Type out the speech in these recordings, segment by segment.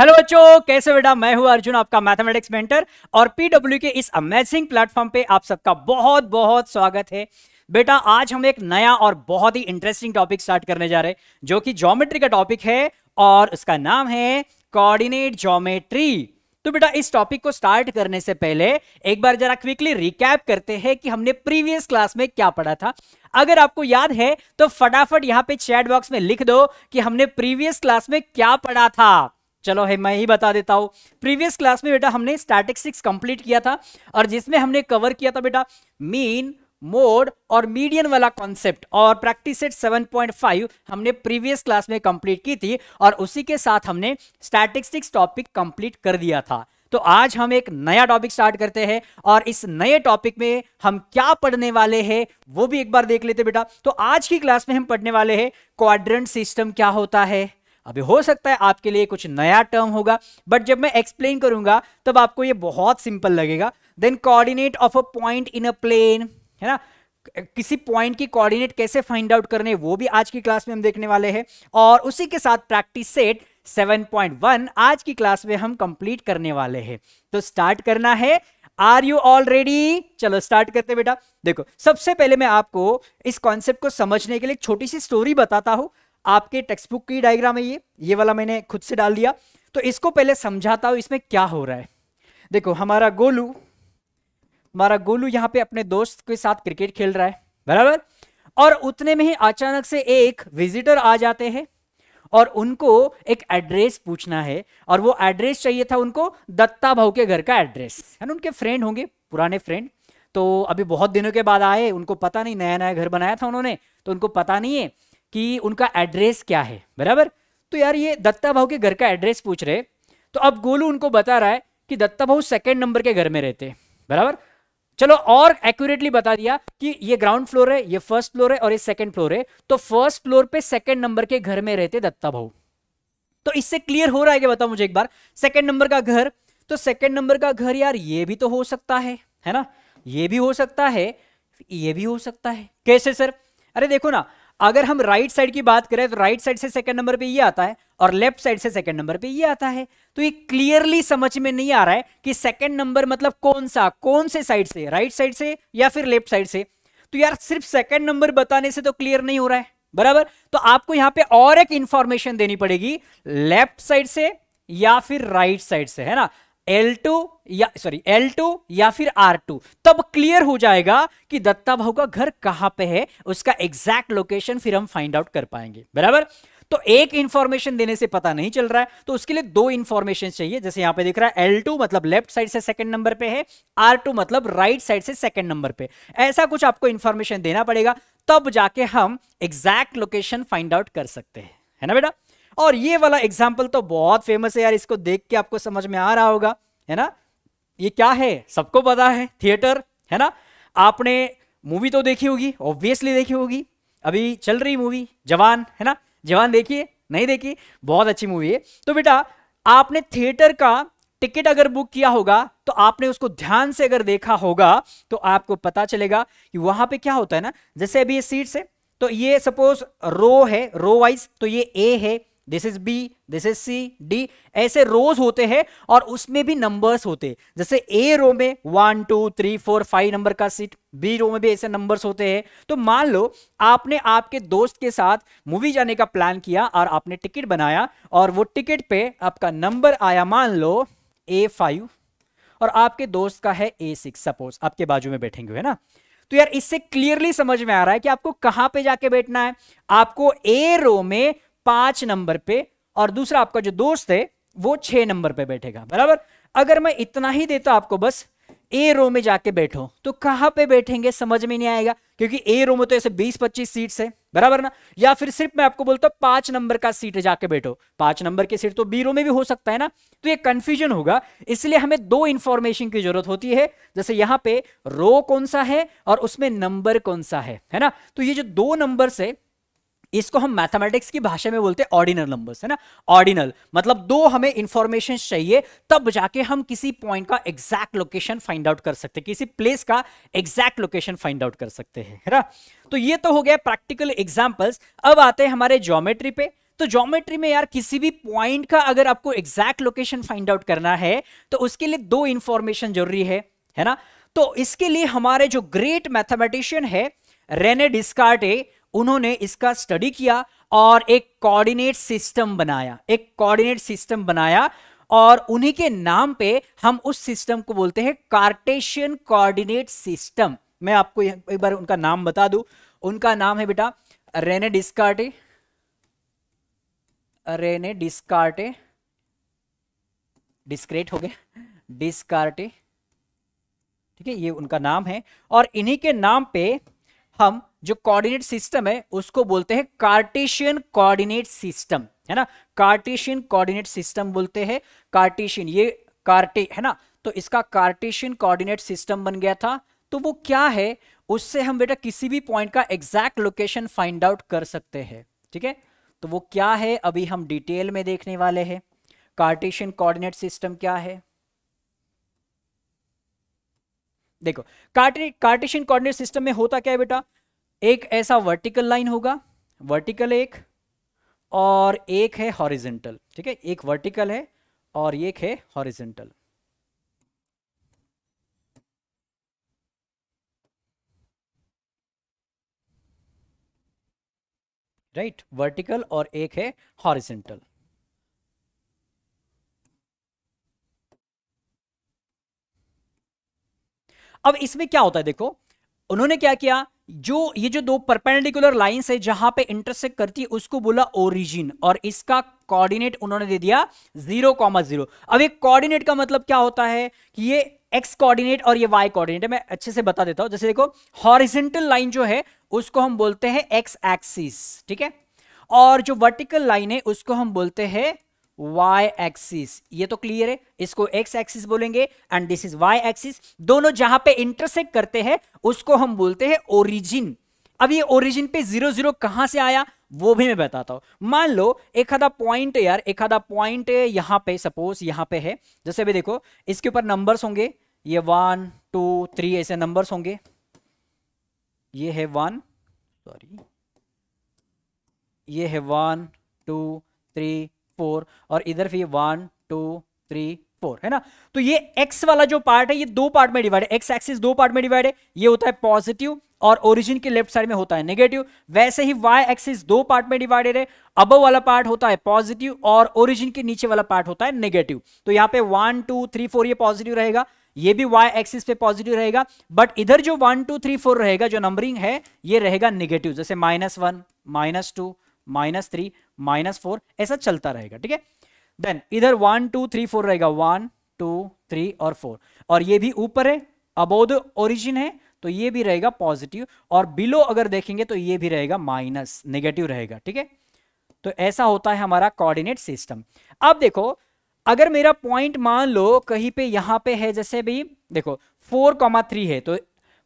Hello बच्चों कैसे बेटा मैं हूं अर्जुन आपका मैथमेटिक्स मेंटर और पीडब्ल्यू के इस अमेजिंग प्लेटफॉर्म पे आप सबका बहुत बहुत स्वागत है बेटा आज हम एक नया और बहुत ही इंटरेस्टिंग टॉपिक स्टार्ट करने जा रहे हैं जो कि ज्योमेट्री का टॉपिक है और उसका नाम है कोऑर्डिनेट ज्योमेट्री तो बेटा इस टॉपिक को स्टार्ट करने से पहले एक बार जरा क्विकली रिकैप करते हैं कि हमने प्रीवियस क्लास में क्या पढ़ा था अगर आपको याद है तो फटाफट यहां पे चैट बॉक्स में लिख दो कि हमने प्रीवियस क्लास में क्या पढ़ा था चलो है मैं ही बता देता हूँ प्रीवियस क्लास में बेटा हमने स्टैटिस्टिक्स कंप्लीट किया था और जिसमें हमने कवर किया था बेटा मीन मोड और मीडियन वाला कॉन्सेप्ट और प्रैक्टिस सेट 7.5 हमने प्रीवियस क्लास में कंप्लीट की थी और उसी के साथ हमने स्टैटिस्टिक्स टॉपिक कंप्लीट कर दिया था तो आज हम एक नया टॉपिक स्टार्ट करते हैं और इस नए टॉपिक में हम क्या पढ़ने वाले हैं वो भी एक बार देख लेते बेटा तो आज की क्लास में हम पढ़ने वाले हैं क्वाड्रेंट सिस्टम क्या होता है अभी हो सकता है आपके लिए कुछ नया टर्म होगा बट जब मैं एक्सप्लेन करूंगा तब आपको ये बहुत सिंपल लगेगा then coordinate of a point in a plane है ना किसी पॉइंट की कोऑर्डिनेट कैसे फाइंड आउट करने वो भी आज की क्लास में हम देखने वाले हैं और उसी के साथ प्रैक्टिस सेट 7.1 आज की क्लास में हम कंप्लीट करने वाले हैं तो स्टार्ट करना है आर यू ऑलरेडी चलो स्टार्ट करते बेटा देखो सबसे पहले मैं आपको इस कॉन्सेप्ट को समझने के लिए छोटी सी स्टोरी बताता हूं आपके टेक्स्ट बुक की डायग्राम है ये ये वाला मैंने खुद से डाल दिया तो इसको पहले समझाता हूं इसमें क्या हो रहा है देखो हमारा गोलू हमारा गोलू यहां पे अपने दोस्त के साथ क्रिकेट खेल रहा है बराबर और उतने में ही अचानक से एक विजिटर आ जाते हैं और उनको एक एड्रेस पूछना है और वो एड्रेस चाहिए था उनको दत्ता भाव के घर का एड्रेस है ना उनके फ्रेंड होंगे पुराने फ्रेंड तो अभी बहुत दिनों के बाद आए उनको पता नहीं नया नया घर बनाया था उन्होंने तो उनको पता नहीं है कि उनका एड्रेस क्या है बराबर तो यार ये दत्ता भाव के घर का एड्रेस पूछ रहे तो अब गोलू उनको बता रहा है कि दत्ता भाव सेकेंड नंबर के घर में रहते बराबर चलो और एक्यूरेटली बता दिया कि ये ग्राउंड फ्लोर है ये फर्स्ट फ्लोर है और ये सेकंड फ्लोर है तो फर्स्ट फ्लोर पे सेकंड नंबर के घर में रहते दत्ता भाऊ तो इससे क्लियर हो रहा है कि बताओ मुझे एक बार सेकंड नंबर का घर तो सेकंड नंबर का घर यार ये भी तो हो सकता है है ना ये भी हो सकता है ये भी हो सकता है कैसे सर अरे देखो ना अगर हम राइट साइड की बात करें तो राइट साइड से सेकंड नंबर पे ये आता है और लेफ्ट साइड से सेकंड नंबर पे ये आता है तो ये क्लियरली समझ में नहीं आ रहा है कि सेकंड नंबर मतलब कौन सा कौन से साइड से राइट साइड से या फिर लेफ्ट साइड से तो यार सिर्फ सेकंड नंबर बताने से तो क्लियर नहीं हो रहा है बराबर तो आपको यहां पर और एक इंफॉर्मेशन देनी पड़ेगी लेफ्ट साइड से या फिर राइट साइड से है ना L2 या सॉरी L2 या फिर R2 तब क्लियर हो जाएगा कि दत्ता भाव का घर कहां पे है उसका एग्जैक्ट लोकेशन फिर हम फाइंड आउट कर पाएंगे बराबर तो एक इंफॉर्मेशन देने से पता नहीं चल रहा है तो उसके लिए दो इंफॉर्मेशन चाहिए जैसे यहां पे दिख रहा है L2 मतलब लेफ्ट साइड से सेकंड नंबर पे है R2 मतलब राइट साइड से सेकंड नंबर पे ऐसा कुछ आपको इंफॉर्मेशन देना पड़ेगा तब जाके हम एग्जैक्ट लोकेशन फाइंड आउट कर सकते हैं है ना बेटा और ये वाला एग्जाम्पल तो बहुत फेमस है यार इसको देख के आपको समझ में आ रहा होगा है ना ये क्या है सबको पता है थिएटर है ना आपने मूवी तो देखी होगी ऑब्वियसली देखी होगी अभी चल रही मूवी जवान है ना जवान देखिए नहीं देखिए बहुत अच्छी मूवी है तो बेटा आपने थिएटर का टिकट अगर बुक किया होगा तो आपने उसको ध्यान से अगर देखा होगा तो आपको पता चलेगा कि वहां पे क्या होता है ना जैसे अभी ये सीट्स है तो ये सपोज रो है रो वाइज तो ये ए है this is B this is C D ऐसे रोज होते हैं और उसमें भी नंबर्स होते हैं जैसे ए रो में one two three four five number का सीट बी रो में भी ऐसे नंबर्स होते हैं तो मान लो आपने आपके दोस्त के साथ मूवी जाने का प्लान किया और आपने टिकट बनाया और वो टिकट पे आपका नंबर आया मान लो ए फाइव और आपके दोस्त का है ए सिक्स सपोज आपके बाजू में बैठेंगे है ना तो यार इससे क्लियरली समझ में आ रहा है कि आपको कहां पे जाके बैठना है आपको ए रो में पांच नंबर पे और दूसरा आपका जो दोस्त है वो छह नंबर पे बैठेगा बराबर अगर मैं इतना ही देता आपको बस ए रो में जाके बैठो तो कहां पे बैठेंगे समझ में नहीं आएगा क्योंकि ए रो में तो ऐसे 20-25 सीट्स है बराबर ना या फिर सिर्फ मैं आपको बोलता हूं पांच नंबर का सीट जाके बैठो पांच नंबर की सीट तो बी रो में भी हो सकता है ना तो ये कंफ्यूजन होगा इसलिए हमें दो इंफॉर्मेशन की जरूरत होती है जैसे यहां पे रो कौन सा है और उसमें नंबर कौन सा है है ना तो ये जो दो नंबर है इसको हम मैथमेटिक्स की भाषा में बोलते हैं ऑर्डिनल नंबर्स है ना ऑर्डिनल मतलब दो हमें इंफॉर्मेशन चाहिए तब जाके हम किसी पॉइंट का एग्जैक्ट लोकेशन फाइंड आउट कर सकते हैं किसी प्लेस का एग्जैक्ट लोकेशन फाइंड आउट कर सकते हैं है ना तो ये तो हो गया प्रैक्टिकल एग्जाम्पल्स अब आते हैं हमारे ज्योमेट्री पे तो ज्योमेट्री में यार किसी भी पॉइंट का अगर आपको एग्जैक्ट लोकेशन फाइंड आउट करना है तो उसके लिए दो इंफॉर्मेशन जरूरी है है ना तो इसके लिए हमारे जो ग्रेट मैथमेटिशियन है रेने डिस्कार्टे उन्होंने इसका स्टडी किया और एक कोऑर्डिनेट सिस्टम बनाया एक कोऑर्डिनेट सिस्टम बनाया और उन्हीं के नाम पे हम उस सिस्टम को बोलते हैं कार्टेशियन कोऑर्डिनेट सिस्टम मैं आपको एक बार उनका नाम बता दू उनका नाम है बेटा Rene Descartes Rene Descartes discrete हो गए डिस्कार्टे ठीक है ये उनका नाम है और इन्हीं के नाम पे हम जो कोऑर्डिनेट सिस्टम है उसको बोलते हैं कार्टेशियन कोऑर्डिनेट सिस्टम है ना कार्टेशियन कोऑर्डिनेट सिस्टम बोलते हैं कार्टेशियन ये कार्टे है ना तो इसका कार्टेशियन कोऑर्डिनेट सिस्टम बन गया था तो वो क्या है उससे हम बेटा किसी भी पॉइंट का एग्जैक्ट लोकेशन फाइंड आउट कर सकते हैं ठीक है तो वो क्या है अभी हम डिटेल में देखने वाले हैं कार्टेशियन कोऑर्डिनेट सिस्टम क्या है देखो कार्टेशियन कोऑर्डिनेट सिस्टम में होता क्या है बेटा एक ऐसा वर्टिकल लाइन होगा वर्टिकल एक और एक है हॉरिजेंटल ठीक है एक वर्टिकल है और एक है हॉरिजेंटल राइट वर्टिकल और एक है हॉरिजेंटल अब इसमें क्या होता है देखो उन्होंने क्या किया जो ये जो दो परपेंडिकुलर लाइंस है जहां पे इंटरसेक्ट करती है उसको बोला ओरिजिन और इसका कोऑर्डिनेट उन्होंने दे दिया जीरो कॉमा जीरो अब ये कोऑर्डिनेट का मतलब क्या होता है कि ये एक्स कोऑर्डिनेट और ये वाई कोऑर्डिनेट मैं अच्छे से बता देता हूं जैसे देखो हॉरिजेंटल लाइन जो है उसको हम बोलते हैं एक्स एक्सिस ठीक है और जो वर्टिकल लाइन है उसको हम बोलते हैं y एक्सिस ये तो क्लियर है इसको x एक्सिस बोलेंगे and this is y axis दोनों जहां पे इंटरसेक्ट करते हैं उसको हम बोलते हैं ओरिजिन अब ये ओरिजिन पे जीरो जीरो कहां से आया वो भी मैं बताता हूं मान लो एक आधा पॉइंट यार एक आधा पॉइंट यहां पे सपोज यहां पे है जैसे भी देखो इसके ऊपर नंबर्स होंगे ये वन टू थ्री ऐसे नंबर्स होंगे ये है वन सॉरी ये है वन टू थ्री फोर और इधर फिर वन टू थ्री फोर है ना तो ये एक्स वाला जो पार्ट है ये दो पार्ट में डिवाइड है एक्स एक्सिस दो पार्ट में डिवाइड है ये होता है पॉजिटिव और ओरिजिन के लेफ्ट साइड में होता है नेगेटिव वैसे ही वाई एक्सिस दो पार्ट में डिवाइडेड है अब वाला पार्ट होता है पॉजिटिव और ओरिजिन के नीचे वाला पार्ट होता है नेगेटिव तो यहाँ पे वन टू थ्री फोर ये पॉजिटिव रहेगा ये भी y एक्सिस पे पॉजिटिव रहेगा बट इधर जो वन टू थ्री फोर रहेगा जो नंबरिंग है ये रहेगा नेगेटिव जैसे minus one minus two minus three minus four ऐसा चलता रहेगा ठीक है देन इधर वन टू थ्री फोर रहेगा वन टू थ्री और फोर और ये भी ऊपर है अबोध ओरिजिन है तो ये भी रहेगा पॉजिटिव और बिलो अगर देखेंगे तो ये भी रहेगा माइनस नेगेटिव रहेगा ठीक है तो ऐसा होता है हमारा कोऑर्डिनेट सिस्टम अब देखो अगर मेरा पॉइंट मान लो कहीं पे यहां पे है जैसे भी देखो फोर कॉमा थ्री है तो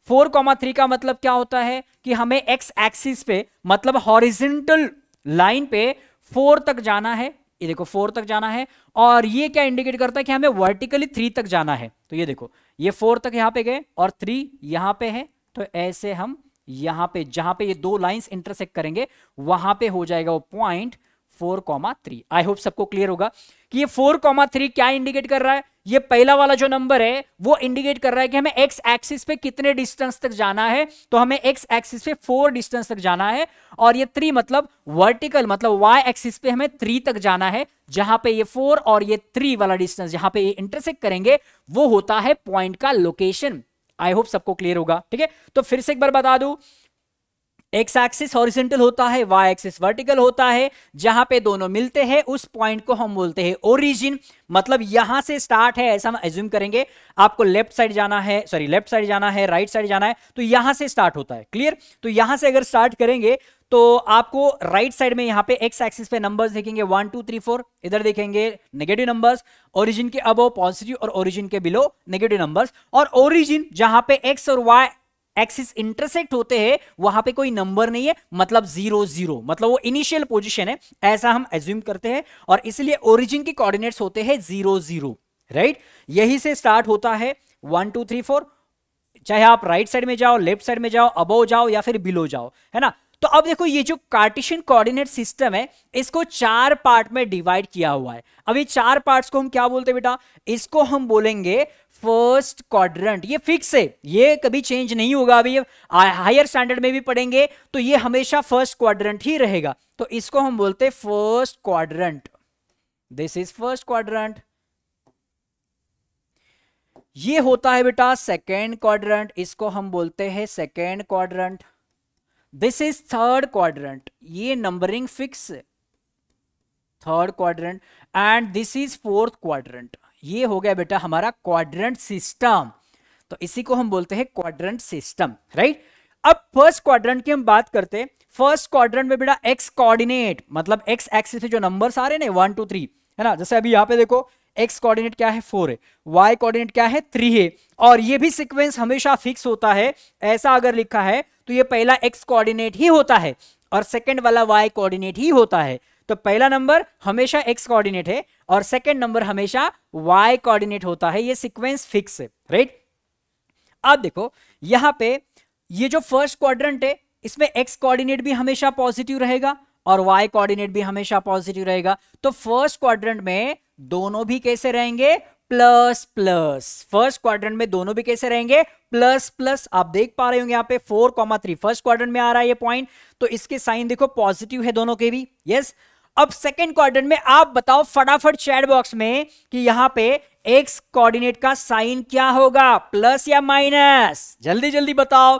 फोर कॉमा थ्री का मतलब क्या होता है कि हमें एक्स एक्सिस पे मतलब हॉरिजेंटल लाइन पे फोर तक जाना है ये देखो फोर तक जाना है और ये क्या इंडिकेट करता है कि हमें वर्टिकली थ्री तक जाना है तो ये देखो ये फोर तक यहां पे गए और थ्री यहां पे है तो ऐसे हम यहां पे जहां पे ये दो लाइंस इंटरसेक्ट करेंगे वहां पे हो जाएगा वो point four comma three I hope सबको क्लियर होगा कि ये फोर कॉमा थ्री क्या इंडिकेट कर रहा है ये पहला वाला जो नंबर है वो इंडिकेट कर रहा है कि हमें एक्स एक्सिस पे कितने डिस्टेंस तक जाना है तो हमें एक्स एक्सिस पे फोर डिस्टेंस तक जाना है और ये थ्री मतलब वर्टिकल मतलब वाई एक्सिस पे हमें थ्री तक जाना है जहां पे ये फोर और ये थ्री वाला डिस्टेंस जहां पे ये इंटरसेक्ट करेंगे वो होता है पॉइंट का लोकेशन आई होप सबको क्लियर होगा ठीक है तो फिर से एक बार बता दू एक्स एक्सिस हॉरिजेंटल होता है वाई एक्सिस वर्टिकल होता है जहां पे दोनों मिलते हैं उस पॉइंट को हम बोलते हैं ओरिजिन मतलब यहां से स्टार्ट है ऐसा हम एज्यूम करेंगे आपको लेफ्ट साइड जाना है सॉरी लेफ्ट साइड जाना है राइट साइड जाना है तो यहां से स्टार्ट होता है क्लियर तो यहां से अगर स्टार्ट करेंगे तो आपको राइट right साइड में यहां पे एक्स एक्सिस पे नंबर्स देखेंगे वन टू थ्री फोर इधर देखेंगे नेगेटिव नंबर्स ओरिजिन के अबो पॉजिटिव और ओरिजिन के बिलो नेगेटिव नंबर्स और ओरिजिन जहां पे एक्स और वाई एक्सिस इंटरसेक्ट होते हैं वहां पे कोई नंबर नहीं है मतलब जीरो जीरो मतलब वो इनिशियल पोजीशन है ऐसा हम एज्यूम करते हैं और इसलिए ओरिजिन के कोऑर्डिनेट्स होते हैं जीरो जीरो राइट यही से स्टार्ट होता है वन टू थ्री फोर चाहे आप राइट साइड में जाओ लेफ्ट साइड में जाओ अबो जाओ या फिर बिलो जाओ है ना तो अब देखो ये जो कार्टिशियन कोऑर्डिनेट सिस्टम है इसको चार पार्ट में डिवाइड किया हुआ है अब ये चार पार्ट्स को हम क्या बोलते हैं बेटा इसको हम बोलेंगे फर्स्ट क्वाड्रेंट ये फिक्स है ये कभी चेंज नहीं होगा अभी हायर स्टैंडर्ड में भी पढ़ेंगे तो ये हमेशा फर्स्ट क्वाड्रेंट ही रहेगा तो इसको हम बोलते हैं first quadrant this is first quadrant ये होता है बेटा सेकेंड क्वाड्रेंट इसको हम बोलते हैं second quadrant this is third quadrant ये numbering fix third quadrant and this is fourth quadrant ये हो गया बेटा हमारा क्वाड्रेंट सिस्टम तो इसी को हम बोलते हैं क्वाड्रेंट सिस्टम राइट अब फर्स्ट क्वाड्रेंट की हम बात करते हैं फर्स्ट क्वाड्रेंट में बेटा एक्स कोऑर्डिनेट मतलब एक्स एक्सिस पे जो नंबर्स आ रहे हैं वन टू थ्री है ना जैसे अभी यहाँ पे देखो एक्स कोऑर्डिनेट क्या है फोर है वाई कोऑर्डिनेट क्या है थ्री है और ये भी सीक्वेंस हमेशा फिक्स होता है ऐसा अगर लिखा है तो ये पहला एक्स कोऑर्डिनेट ही होता है और सेकंड वाला वाई कोऑर्डिनेट ही होता है तो पहला नंबर हमेशा एक्स कोऑर्डिनेट है और सेकेंड नंबर हमेशा वाई कोऑर्डिनेट होता है ये सिक्वेंस फिक्स है राइट अब देखो यहां पे ये जो फर्स्ट क्वाड्रेंट है इसमें एक्स कोऑर्डिनेट भी हमेशा पॉजिटिव रहेगा और वाई कोऑर्डिनेट भी हमेशा पॉजिटिव रहेगा तो फर्स्ट क्वाड्रेंट में दोनों भी कैसे रहेंगे प्लस प्लस फर्स्ट क्वाड्रेंट में दोनों भी कैसे रहेंगे प्लस प्लस आप देख पा रहे होंगे यहां पे four comma three first quadrant में आ रहा है ये पॉइंट तो इसके साइन देखो पॉजिटिव है दोनों के भी यस yes? अब सेकेंड क्वार्टर में आप बताओ फटाफट चैट बॉक्स में कि यहां पे एक्स कोऑर्डिनेट का साइन क्या होगा प्लस या माइनस जल्दी जल्दी बताओ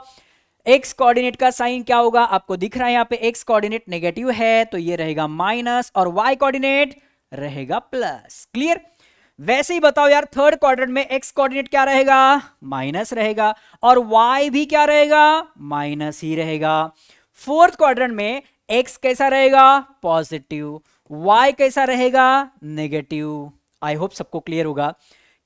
एक्स कोऑर्डिनेट का साइन क्या होगा आपको दिख रहा है यहां पे एक्स कोऑर्डिनेट नेगेटिव है तो ये रहेगा माइनस और वाई कोऑर्डिनेट रहेगा प्लस क्लियर वैसे ही बताओ यार थर्ड क्वार्टर में एक्स कोऑर्डिनेट क्या रहेगा माइनस रहेगा और वाई भी क्या रहेगा माइनस ही रहेगा फोर्थ क्वार्टर में एक्स कैसा रहेगा पॉजिटिव वाई कैसा रहेगा नेगेटिव आई होप सबको क्लियर होगा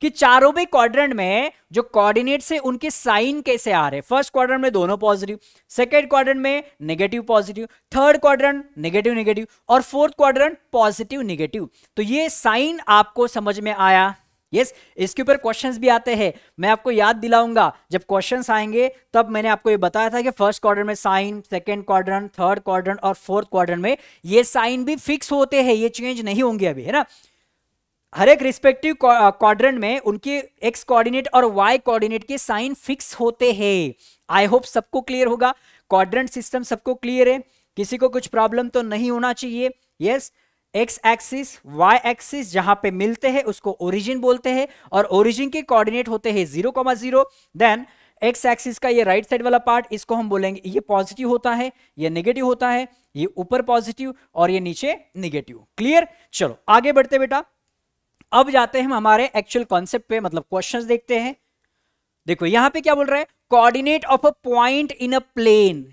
कि चारों भी क्वाड्रेंट में जो कोऑर्डिनेट से उनके साइन कैसे आ रहे फर्स्ट क्वाड्रेंट में दोनों पॉजिटिव सेकेंड क्वाड्रेंट में negative positive third quadrant negative negative और फोर्थ क्वाड्रेंट पॉजिटिव नेगेटिव तो ये साइन आपको समझ में आया यस इसके ऊपर क्वेश्चंस भी आते हैं मैं आपको याद दिलाऊंगा जब क्वेश्चंस आएंगे तब मैंने आपको ये बताया था कि फर्स्ट क्वार्टर में sign second quarter third quarter और फोर्थ क्वार्टर में ये साइन भी फिक्स होते हैं ये चेंज नहीं होंगे अभी है ना हर एक रिस्पेक्टिव क्वार uh, में उनके एक्स कोऑर्डिनेट और वाई कोऑर्डिनेट के साइन फिक्स होते हैं आई होप सबको क्लियर होगा क्वाड्रेंट सिस्टम सबको क्लियर है किसी को कुछ प्रॉब्लम तो नहीं होना चाहिए yes yes? X axis Y axis जहां पे मिलते हैं उसको ओरिजिन बोलते हैं और ओरिजिन के कोऑर्डिनेट होते हैं zero comma zero then X axis का ये राइट साइड वाला पार्ट इसको हम बोलेंगे ये पॉजिटिव होता है ये नेगेटिव होता है ये ऊपर पॉजिटिव और ये नीचे नेगेटिव क्लियर चलो आगे बढ़ते बेटा अब जाते हैं हम हमारे एक्चुअल कॉन्सेप्ट पे मतलब क्वेश्चंस देखते हैं देखो यहां पे क्या बोल रहा है coordinate of a point in a plane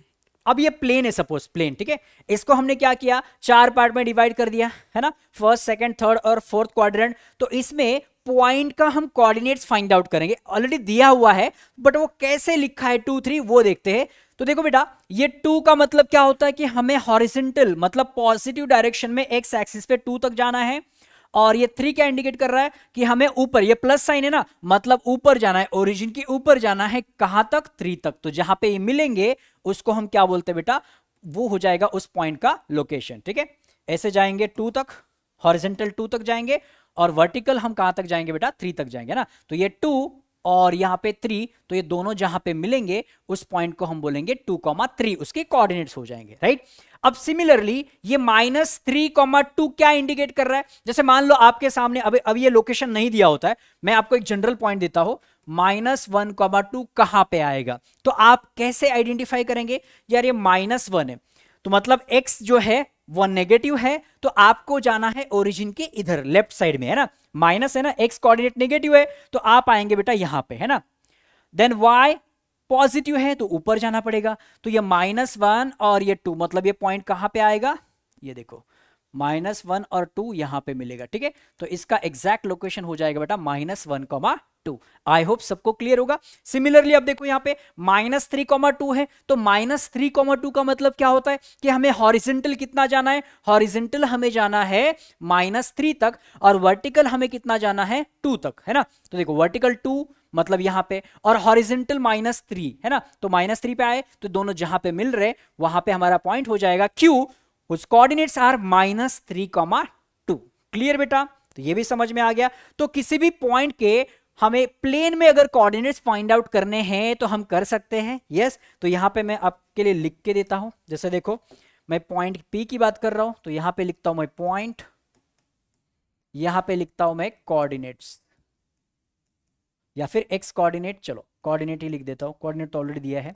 अब ये प्लेन है सपोज प्लेन ठीक है इसको हमने क्या किया चार पार्ट में डिवाइड कर दिया है ना फर्स्ट सेकंड थर्ड और फोर्थ क्वाड्रेंट तो इसमें पॉइंट का हम कोऑर्डिनेट्स फाइंड आउट करेंगे ऑलरेडी दिया हुआ है बट वो कैसे लिखा है टू थ्री वो देखते हैं तो देखो बेटा ये टू का मतलब क्या होता है कि हमें हॉरिजेंटल मतलब पॉजिटिव डायरेक्शन में एक्स एक्सिस पे टू तक जाना है और ये थ्री क्या इंडिकेट कर रहा है कि हमें ऊपर ये प्लस साइन है ना मतलब ऊपर जाना है ओरिजिन के ऊपर जाना है कहां तक थ्री तक तो जहां पे ये मिलेंगे उसको हम क्या बोलते हैं बेटा वो हो जाएगा उस पॉइंट का लोकेशन ठीक है ऐसे जाएंगे टू तक हॉरिजेंटल टू तक जाएंगे और वर्टिकल हम कहां तक जाएंगे बेटा थ्री तक जाएंगे ना तो ये टू और यहां पे थ्री तो ये दोनों जहां पे मिलेंगे उस पॉइंट को हम बोलेंगे टू कॉमा थ्री उसके कोऑर्डिनेट्स हो जाएंगे राइट अब सिमिलरली ये माइनस थ्री कॉमा टू क्या इंडिकेट कर रहा है जैसे मान लो आपके सामने अभी अब ये लोकेशन नहीं दिया होता है मैं आपको एक जनरल पॉइंट देता हूं माइनस वन कॉमा टू कहां पर आएगा तो आप कैसे आइडेंटिफाई करेंगे यार ये माइनस वन है तो मतलब एक्स जो है वन नेगेटिव है तो आपको जाना है ओरिजिन के इधर लेफ्ट साइड में है ना माइनस है ना एक्स कोऑर्डिनेट नेगेटिव है तो आप आएंगे बेटा यहां पे है ना देन वाई पॉजिटिव है तो ऊपर जाना पड़ेगा तो ये माइनस वन और ये टू मतलब ये पॉइंट कहां पे आएगा ये देखो माइनस वन और टू यहां पे मिलेगा ठीक है तो इसका एग्जैक्ट लोकेशन हो जाएगा बेटा minus one comma two I hope सबको क्लियर होगा सिमिलरली अब देखो यहां पे माइनस थ्री कॉमा टू है तो माइनस थ्री कॉमा टू का मतलब क्या होता है कि हमें हॉरिजेंटल कितना जाना है हॉरिजेंटल हमें जाना है माइनस थ्री तक और वर्टिकल हमें कितना जाना है टू तक है ना तो देखो वर्टिकल टू मतलब यहां पे और हॉरिजेंटल माइनस थ्री है ना तो माइनस थ्री पे आए तो दोनों जहां पे मिल रहे वहां पे हमारा पॉइंट हो जाएगा क्यू उस coordinates are minus three comma two clear बेटा तो ये भी समझ में आ गया तो किसी भी पॉइंट के हमें प्लेन में अगर कोऑर्डिनेट्स फाइंड आउट करने हैं तो हम कर सकते हैं यस तो यहां पे मैं आपके लिए लिख के देता हूं जैसे देखो मैं पॉइंट पी की बात कर रहा हूं तो यहां पे लिखता हूं मैं पॉइंट यहां पे लिखता हूं मैं कोऑर्डिनेट्स या फिर एक्स कोऑर्डिनेट चलो कोऑर्डिनेट ही लिख देता हूँ कोऑर्डिनेट तो ऑलरेडी दिया है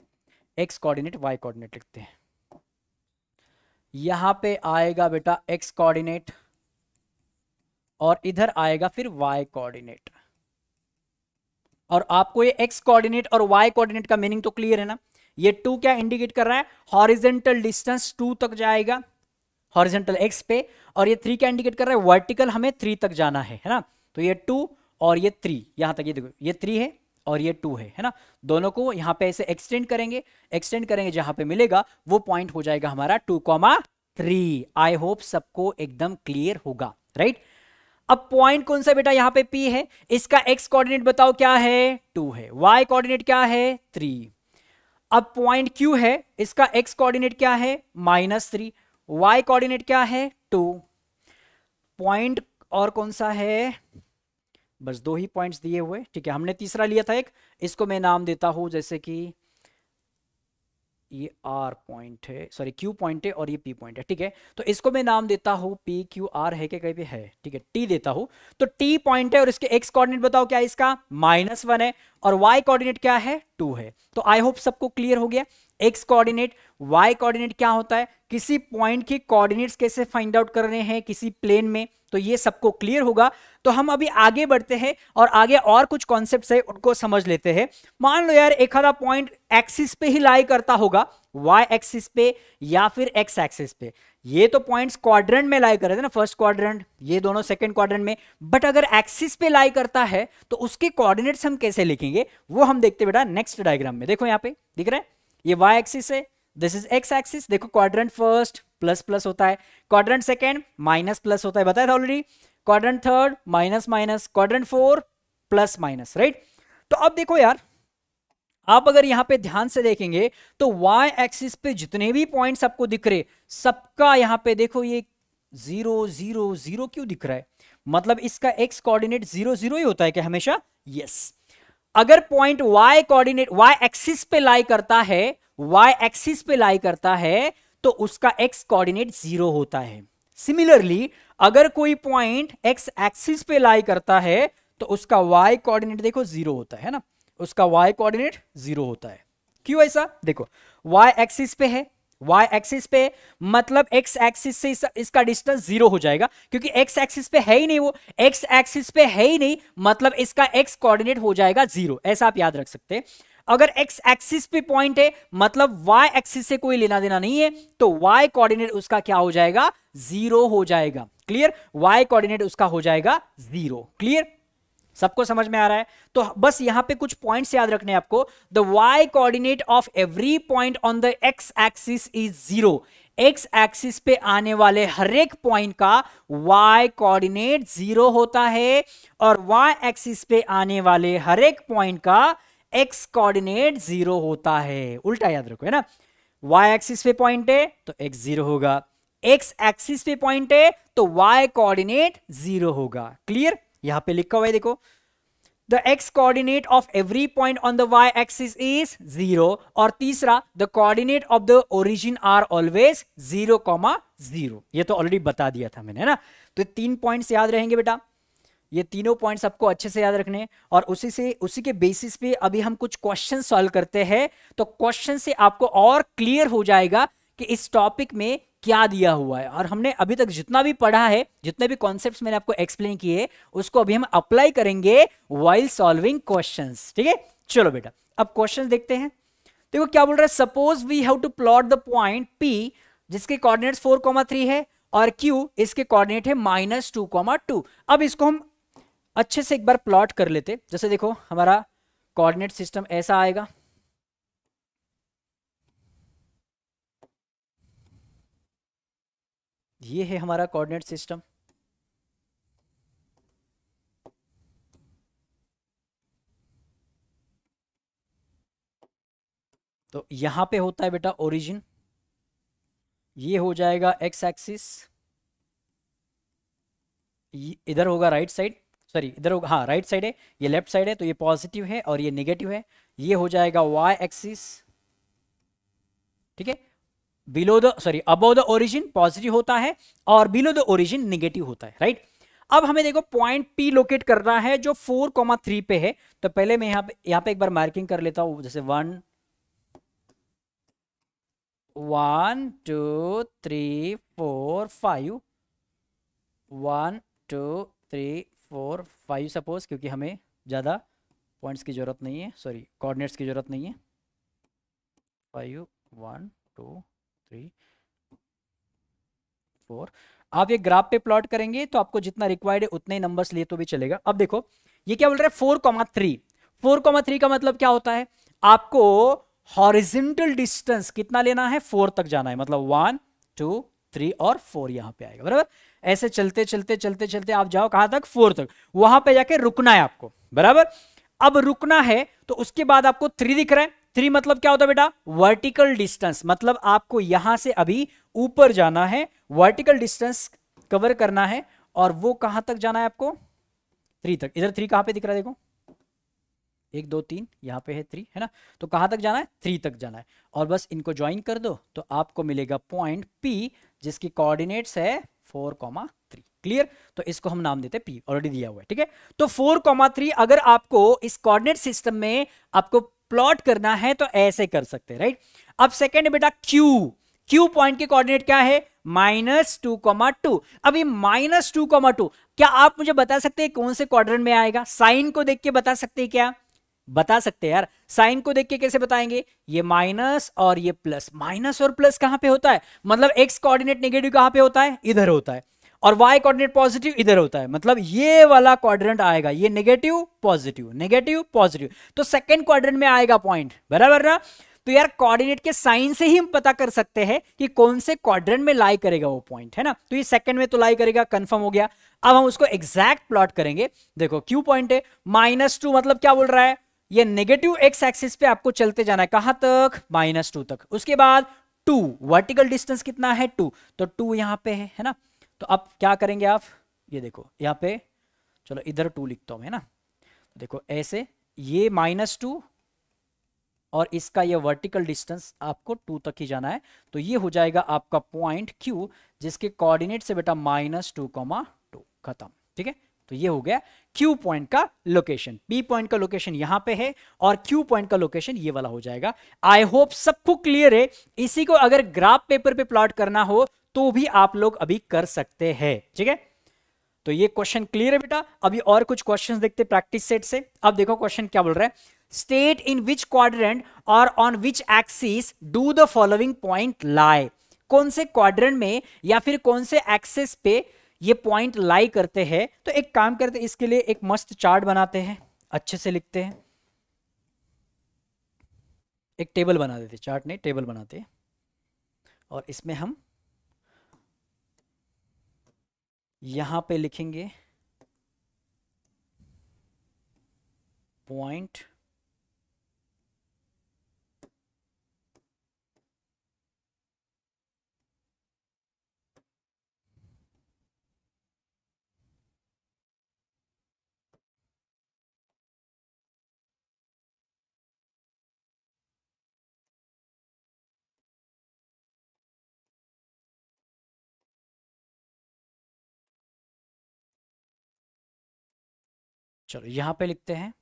एक्स कोऑर्डिनेट वाई कोऑर्डिनेट लिखते हैं यहाँ पे आएगा बेटा एक्स कोऑर्डिनेट और इधर आएगा फिर वाई कोऑर्डिनेट और आपको ये एक्स कोऑर्डिनेट और वाई कोऑर्डिनेट का मीनिंग तो क्लियर है ना ये टू क्या इंडिकेट कर रहा है हॉरिजेंटल डिस्टेंस टू तक जाएगा हॉरिजेंटल एक्स पे और ये थ्री क्या इंडिकेट कर रहा है वर्टिकल हमें थ्री तक जाना है है ना तो ये टू और ये थ्री यहाँ तक ये देखो ये थ्री है और ये टू है है ना दोनों को यहाँ पे ऐसे एक्सटेंड करेंगे एक्सटेंड करेंगे जहां पे मिलेगा वो पॉइंट हो जाएगा हमारा two comma three I hope सबको एकदम क्लियर होगा राइट अब पॉइंट कौन सा बेटा यहाँ पे पी है इसका एक्स कोऑर्डिनेट बताओ क्या है टू है वाई कोऑर्डिनेट क्या है थ्री अब पॉइंट क्यू है इसका एक्स कोऑर्डिनेट क्या है माइनस थ्री वाई कॉर्डिनेट क्या है टू पॉइंट और कौन सा है बस दो ही पॉइंट्स दिए हुए ठीक है हमने तीसरा लिया था एक इसको मैं नाम देता हूं जैसे कि ये आर पॉइंट है सॉरी क्यू पॉइंट है और ये पी पॉइंट है ठीक है तो इसको मैं नाम देता हूं पी क्यू आर है क्या कहीं पे है ठीक है टी देता हूं तो टी पॉइंट है और इसके एक्स कोऑर्डिनेट बताओ क्या इसका माइनस वन है और वाई कोऑर्डिनेट क्या है टू है तो आई होप सबको क्लियर हो गया एक्स कोऑर्डिनेट वाई कोऑर्डिनेट क्या होता है किसी पॉइंट की कोऑर्डिनेट्स कैसे फाइंड आउट कर रहे हैं किसी प्लेन में तो ये सबको क्लियर होगा तो हम अभी आगे बढ़ते हैं और आगे और कुछ कॉन्सेप्ट है उनको समझ लेते हैं मान लो यार एक आधा पॉइंट एक्सिस पे ही लाई करता होगा वाई एक्सिस पे या फिर एक्स एक्सिस पे ये तो पॉइंट्स क्वाड्रेंट में लाई कर रहे थे ना फर्स्ट क्वाड्रेंट ये दोनों सेकंड क्वाड्रेंट में बट अगर एक्सिस पे लाई करता है तो उसके कोऑर्डिनेट्स हम कैसे लिखेंगे वो हम देखते बेटा नेक्स्ट डायग्राम में देखो यहाँ पे दिख रहा है ये y एक्सिस है दिस इज x एक्सिस देखो क्वाड्रेंट फर्स्ट प्लस प्लस होता है क्वाड्रेंट सेकेंड माइनस प्लस होता है बताया था already quadrant third minus minus quadrant four plus minus right तो अब देखो यार आप अगर यहां पे ध्यान से देखेंगे तो y एक्सिस पे जितने भी पॉइंट्स आपको दिख रहे सबका यहां पे देखो ये जीरो जीरो जीरो क्यों दिख रहा है मतलब इसका x कोऑर्डिनेट जीरो जीरो ही होता है क्या हमेशा यस yes. अगर point Y coordinate Y axis पे लाई करता है वाई एक्सिस पे लाई करता है तो उसका एक्स कोऑर्डिनेट जीरो होता है सिमिलरली अगर कोई पॉइंट एक्स एक्सिस पे लाई करता है तो उसका वाई कोऑर्डिनेट देखो जीरो होता है ना उसका वाई कोऑर्डिनेट जीरो होता है क्यों ऐसा देखो वाई एक्सिस पे है y एक्सिस पे मतलब x एक्सिस से इस, इसका डिस्टेंस जीरो हो जाएगा क्योंकि x एक्सिस पे है ही नहीं वो एक्स एक्सिस पे है ही नहीं मतलब इसका एक्स कोऑर्डिनेट हो जाएगा जीरो ऐसा आप याद रख सकते हैं अगर x एक्सिस पे पॉइंट है मतलब y एक्सिस से कोई लेना देना नहीं है तो y कोऑर्डिनेट उसका क्या हो जाएगा जीरो हो जाएगा क्लियर y कोऑर्डिनेट उसका हो जाएगा जीरो क्लियर सबको समझ में आ रहा है तो बस यहां पे कुछ पॉइंट्स याद रखने आपको the Y coordinate of every point on the X axis is zero X axis पे आने वाले हर एक पॉइंट का वाई कोऑर्डिनेट जीरो होता है और वाई एक्सिस पे आने वाले हर एक पॉइंट का एक्स कोऑर्डिनेट जीरो होता है उल्टा याद रखो है ना वाई एक्सिस पे पॉइंट है तो एक्स जीरो होगा एक्स एक्सिस पे पॉइंट है तो वाई कोऑर्डिनेट जीरो होगा क्लियर यहां पे लिखा हुआ है देखो the X coordinate of every point on the Y axis is zero और तीसरा the coordinate of the origin are always zero comma zero ये तो ऑलरेडी बता दिया था मैंने ना तो तीन पॉइंट याद रहेंगे बेटा ये तीनों पॉइंट्स आपको अच्छे से याद रखने और उसी से उसी के बेसिस पे अभी हम कुछ क्वेश्चन सॉल्व करते हैं तो क्वेश्चन से आपको और क्लियर हो जाएगा कि इस टॉपिक में क्या दिया हुआ है और हमने अभी तक जितना भी पढ़ा है जितने भी कॉन्सेप्ट मैंने आपको एक्सप्लेन किए उसको अभी हम अप्लाई करेंगे वाइल सॉल्विंग क्वेश्चन ठीक है चलो बेटा अब क्वेश्चन देखते हैं देखो क्या बोल रहा है suppose we have to plot the point P जिसके कोऑर्डिनेट फोर कॉमा थ्री है और क्यू इसके कोऑर्डिनेट है माइनस टू कॉमा टू अब इसको हम अच्छे से एक बार प्लॉट कर लेते जैसे देखो हमारा कोऑर्डिनेट सिस्टम ऐसा आएगा ये है हमारा कोऑर्डिनेट सिस्टम तो यहां पे होता है बेटा ओरिजिन ये हो जाएगा एक्स एक्सिस इधर होगा राइट साइड सॉरी इधर होगा हाँ राइट साइड है ये लेफ्ट साइड है तो ये पॉजिटिव है और ये नेगेटिव है ये हो जाएगा वाई एक्सिस ठीक है below the sorry above the origin positive होता है और बिलो द ओरिजिन निगेटिव होता है राइट अब हमें देखो पॉइंट पी लोकेट करना है जो फोर कॉमा थ्री पे है तो पहले मैं यहां पे यहां पे एक बार मार्किंग कर लेता हूं जैसे one one two three four five one two three four five suppose क्योंकि हमें ज़्यादा पॉइंट्स की ज़रूरत नहीं है सॉरी कोऑर्डिनेट्स की ज़रूरत नहीं है five one two three four आप ये ग्राफ पे प्लॉट करेंगे तो आपको जितना रिक्वायर्ड है उतने ही नंबर्स लिए तो भी चलेगा अब देखो ये क्या बोल रहा है four comma three four comma three का मतलब क्या होता है आपको हॉरिजेंटल डिस्टेंस कितना लेना है फोर तक जाना है मतलब वन टू थ्री और फोर यहां पे आएगा बराबर ऐसे चलते चलते चलते चलते आप जाओ कहां तक फोर तक वहां पे जाके रुकना है आपको बराबर अब रुकना है तो उसके बाद आपको थ्री दिख रहा है थ्री मतलब क्या होता है बेटा वर्टिकल डिस्टेंस मतलब आपको यहां से अभी ऊपर जाना है वर्टिकल डिस्टेंस कवर करना है और वो कहां तक जाना है आपको थ्री तक इधर थ्री कहां पे दिख रहा है देखो एक दो तीन यहां पे है थ्री है ना तो कहां तक जाना है थ्री तक जाना है और बस इनको ज्वाइन कर दो तो आपको मिलेगा पॉइंट पी जिसकी कोऑर्डिनेट्स है फोर कॉमा थ्री क्लियर तो इसको हम नाम देते हैं पी ऑलरेडी दिया हुआ है ठीक है तो फोर कॉमा थ्री अगर आपको इस कोऑर्डिनेट सिस्टम में आपको प्लॉट करना है तो ऐसे कर सकते हैं राइट अब सेकेंड बेटा क्यू क्यू पॉइंट के कोऑर्डिनेट क्या है माइनस टू कॉमा टू अभी माइनस टू कॉमा टू क्या आप मुझे बता सकते हैं कौन से क्वाड्रेंट में आएगा साइन को देख के बता सकते हैं क्या बता सकते हैं यार साइन को देख के कैसे बताएंगे ये माइनस और ये प्लस माइनस और प्लस कहां पे होता है मतलब एक्स कोऑर्डिनेट नेगेटिव कहां पे होता है इधर होता है और y कोऑर्डिनेट पॉजिटिव इधर होता है मतलब ये वाला क्वाड्रेंट आएगा ये नेगेटिव पॉजिटिव नेगेटिव पॉजिटिव तो सेकेंड क्वाड्रेंट में आएगा पॉइंट बराबर ना तो यार कोऑर्डिनेट के साइन से ही हम पता कर सकते हैं कि कौन से क्वाड्रेंट में लाई करेगा वो पॉइंट है ना तो ये सेकंड में तो लाई करेगा कंफर्म हो गया अब हम उसको एग्जैक्ट प्लॉट करेंगे देखो क्यू पॉइंट है माइनस टू मतलब क्या बोल रहा है ये नेगेटिव एक्स एक्सिस पे आपको चलते जाना है कहां तक माइनस टू तक उसके बाद टू वर्टिकल डिस्टेंस कितना है टू तो टू यहां पे है है ना तो अब क्या करेंगे आप ये देखो यहाँ पे चलो इधर टू लिखता हूँ है ना देखो ऐसे ये माइनस टू और इसका ये वर्टिकल डिस्टेंस आपको टू तक ही जाना है तो ये हो जाएगा आपका पॉइंट क्यू जिसके कोऑर्डिनेट से बेटा माइनस टू कॉमा टू खत्म ठीक है तो ये हो गया क्यू पॉइंट का लोकेशन पी पॉइंट का लोकेशन यहां पे है और क्यू पॉइंट का लोकेशन ये वाला हो जाएगा आई होप सबको क्लियर है इसी को अगर ग्राफ पेपर पे प्लॉट करना हो तो भी आप लोग अभी कर सकते हैं ठीक है तो ये क्वेश्चन क्लियर है बेटा अभी और कुछ क्वेश्चन देखते प्रैक्टिस सेट से अब देखो क्वेश्चन क्या बोल रहा है स्टेट इन विच quadrant और on which axis do the following point lie कौन से क्वाड्रेंट में या फिर कौन से एक्सेस पे ये पॉइंट लाई करते हैं तो एक काम करते इसके लिए एक मस्त चार्ट बनाते हैं अच्छे से लिखते हैं एक टेबल बना देते चार्ट नहीं टेबल बनाते और इसमें हम यहां पे लिखेंगे पॉइंट चलो यहां पे लिखते हैं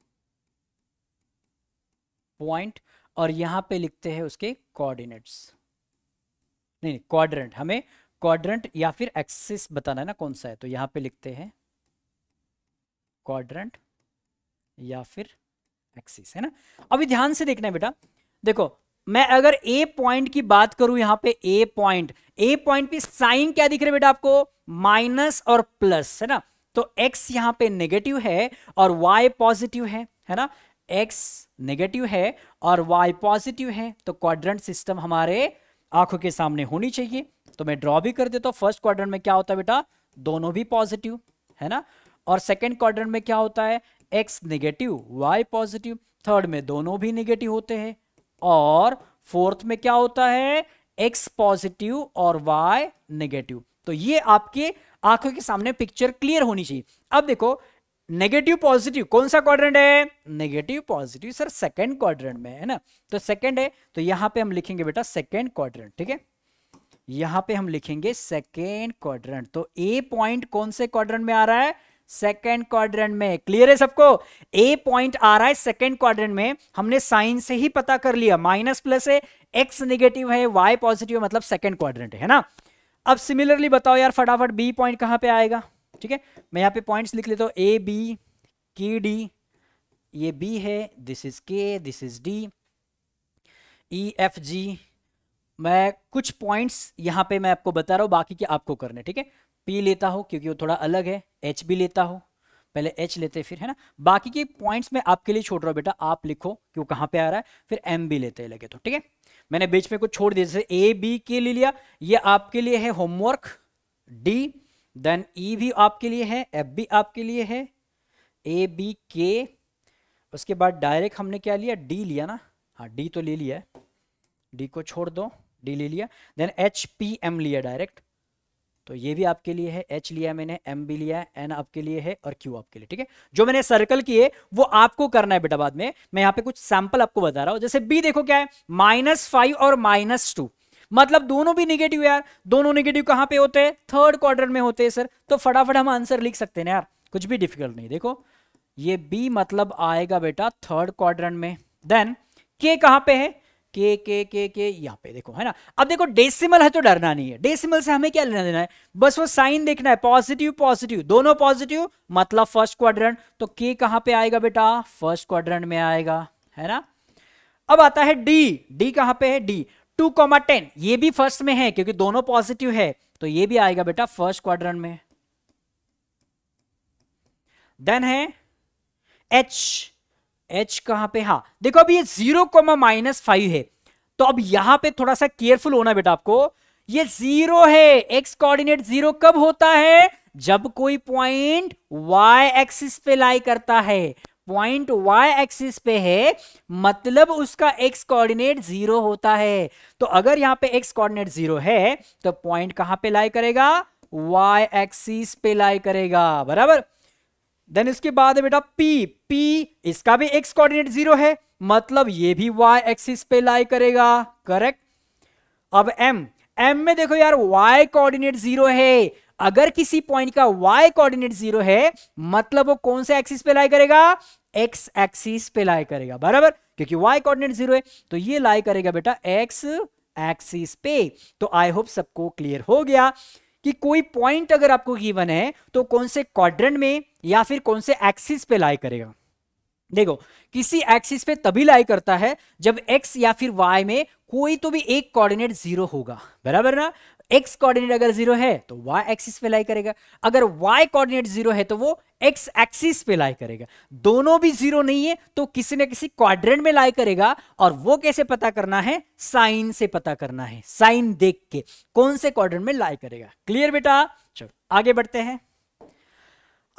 पॉइंट और यहां पे लिखते हैं उसके कोऑर्डिनेट्स नहीं नहीं क्वाड्रेंट हमें क्वाड्रेंट या फिर एक्सिस बताना है ना कौन सा है तो यहां पे लिखते हैं क्वाड्रेंट या फिर एक्सिस है ना अभी ध्यान से देखना है बेटा देखो मैं अगर ए पॉइंट की बात करूं यहां पे ए पॉइंट ए पॉइंट पे साइन क्या दिख रहा है बेटा आपको माइनस और प्लस है ना तो x यहां पे नेगेटिव है और y पॉजिटिव है है ना x नेगेटिव है और y पॉजिटिव है तो क्वाड्रेंट सिस्टम हमारे आंखों के सामने होनी चाहिए तो मैं ड्रॉ भी कर देता हूं फर्स्ट क्वाड्रेंट में क्या होता है बेटा दोनों भी पॉजिटिव है ना और सेकेंड क्वाड्रेंट में क्या होता है X negative Y positive third में दोनों भी नेगेटिव होते हैं और फोर्थ में क्या होता है एक्स पॉजिटिव और वाई नेगेटिव तो ये आपके आंखों के सामने पिक्चर क्लियर होनी चाहिए अब देखो नेगेटिव पॉजिटिव कौन सा क्वाड्रेंट है negative positive sir second quadrant में है ना तो सेकंड है तो यहां पे हम लिखेंगे बेटा सेकंड क्वाड्रेंट ठीक है यहां पे हम लिखेंगे सेकंड क्वाड्रेंट तो ए पॉइंट कौन से क्वाड्रेंट में आ रहा है सेकंड क्वाड्रेंट में क्लियर है सबको ए पॉइंट आ रहा है सेकंड क्वाड्रेंट में हमने साइन से ही पता कर लिया माइनस प्लस है एक्स निगेटिव है वाई पॉजिटिव मतलब सेकंड क्वाड्रेंट है ना अब सिमिलरली बताओ यार फटाफट बी पॉइंट कहाँ पे आएगा ठीक है मैं यहाँ पे पॉइंट्स लिख लेता हूँ ए बी के डी ये बी है this is K this is D E F G मैं कुछ पॉइंट्स यहाँ पे मैं आपको बता रहा हूँ बाकी के आपको करने ठीक है पी लेता हूं क्योंकि वो थोड़ा अलग है एच भी लेता हो पहले एच लेते फिर है ना बाकी के पॉइंट्स मैं आपके लिए छोड़ रहा हूँ बेटा आप लिखो कि वो कहाँ पे आ रहा है फिर एम भी लेते हैं लगे तो ठीक है मैंने बीच में कुछ छोड़ दिया जैसे ए बी के लिए लिया ये आपके लिए है होमवर्क डी देन ई भी आपके लिए है एफ भी आपके लिए है ए बी के उसके बाद डायरेक्ट हमने क्या लिया डी लिया ना हाँ डी तो ले लिया है डी को छोड़ दो डी ले लिया देन एच पी एम लिया डायरेक्ट तो ये भी आपके लिए है एच लिया मैंने एम भी लिया है एन आपके लिए है और क्यू आपके लिए ठीक है जो मैंने सर्कल किए वो आपको करना है बेटा बाद में मैं यहाँ पे कुछ सैंपल आपको बता रहा हूं जैसे बी देखो क्या है माइनस फाइव और माइनस टू मतलब दोनों भी निगेटिव यार दोनों निगेटिव कहां पे होते हैं थर्ड क्वार्टर में होते हैं सर तो फटाफट हम आंसर लिख सकते हैं यार कुछ भी डिफिकल्ट नहीं देखो ये बी मतलब आएगा बेटा थर्ड क्वार्टर में देन के कहां पे है के के के के यहाँ पे देखो है ना अब देखो डेसिमल है तो डरना नहीं है डेसिमल से हमें क्या लेना देना है बस वो साइन देखना है पॉजिटिव पॉजिटिव दोनों पॉजिटिव मतलब फर्स्ट क्वाड्रेंट तो के कहाँ पे आएगा बेटा फर्स्ट क्वाड्रेंट में आएगा है ना अब आता है डी डी कहाँ पे है डी टू कॉमा टेन ये भी फर्स्ट में है क्योंकि दोनों पॉजिटिव है तो ये भी आएगा बेटा फर्स्ट क्वाड्रेंट में देन है एच एच कहां पे हाँ देखो अब ये जीरो कोमा माइनस फाइव है तो अब यहां पे थोड़ा सा केयरफुल होना बेटा आपको ये जीरो है एक्स कोऑर्डिनेट जीरो कब होता है जब कोई पॉइंट वाई एक्सिस पे लाई करता है पॉइंट वाई एक्सिस पे है मतलब उसका एक्स कोऑर्डिनेट जीरो होता है तो अगर यहां पे एक्स कोऑर्डिनेट जीरो है तो पॉइंट कहां पे लाई करेगा वाई एक्सिस पे लाई करेगा बराबर देन इसके बाद है बेटा पी पी इसका भी एक्स कोऑर्डिनेट जीरो है मतलब ये भी वाई एक्सिस पे लाई करेगा करेक्ट अब एम एम में देखो यार वाई कोऑर्डिनेट जीरो है अगर किसी पॉइंट का वाई कोऑर्डिनेट जीरो है मतलब वो कौन से एक्सिस पे लाई करेगा एक्स एक्सिस पे लाई करेगा बराबर क्योंकि वाई कोऑर्डिनेट जीरो है तो ये लाई करेगा बेटा एक्स एक्सिस पे तो आई होप सबको क्लियर हो गया कि कोई पॉइंट अगर आपको गिवन है तो कौन से क्वाड्रेंट में या फिर कौन से एक्सिस पे लाई करेगा देखो किसी एक्सिस पे तभी लाई करता है जब एक्स या फिर वाई में कोई तो भी एक कोऑर्डिनेट जीरो होगा बराबर ना एक्स कोऑर्डिनेट अगर जीरो है तो वाई एक्सिस पे लाई करेगा अगर वाई कोऑर्डिनेट जीरो है तो वो एक्स एक्सिस पे लाई करेगा दोनों भी जीरो नहीं है तो किसी न किसी क्वाड्रेंट में लाई करेगा और वो कैसे पता करना है साइन से पता करना है साइन देख के कौन से क्वाड्रेंट में लाई करेगा क्लियर बेटा चलो आगे बढ़ते हैं